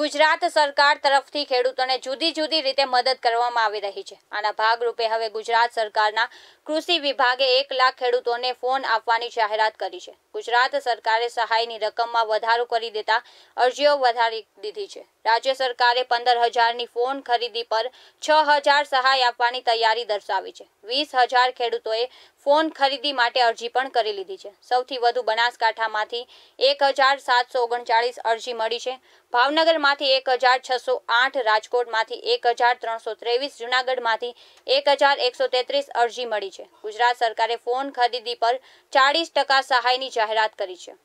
ગુજરાત સરકાર તરફથી ખેડૂતોને જુદી જુદી રીતે મદદ કરવામાં આવી રહી છે આના ભાગરૂપે હવે ગુજરાત સરકારના કૃષિ વિભાગે એક લાખ ખેડૂતોને ફોન આપવાની જાહેરાત કરી છે ગુજરાત સરકારે સહાયની રકમમાં વધારો કરી દેતા અરજીઓ વધારી દીધી છે રાજ્ય સરકારે પંદર હજારની ફોન ખરીદી પર છ હજાર સહાય આપવાની તૈયારી દર્શાવી છે વીસ હજાર ખેડૂતોએ ફોન ખરીદી માટે અરજી પણ કરી લીધી છે સૌથી વધુ બનાસકાંઠામાંથી એક હજાર સાતસો ઓગણચાળીસ અરજી મળી છે ભાવનગરમાંથી એક હજાર છસો આઠ રાજકોટમાંથી એક હજાર ત્રણસો ત્રેવીસ જૂનાગઢમાંથી એક હજાર એકસો તેત્રીસ અરજી મળી છે ગુજરાત સરકારે ફોન ખરીદી પર ચાળીસ ટકા સહાયની જાહેરાત કરી છે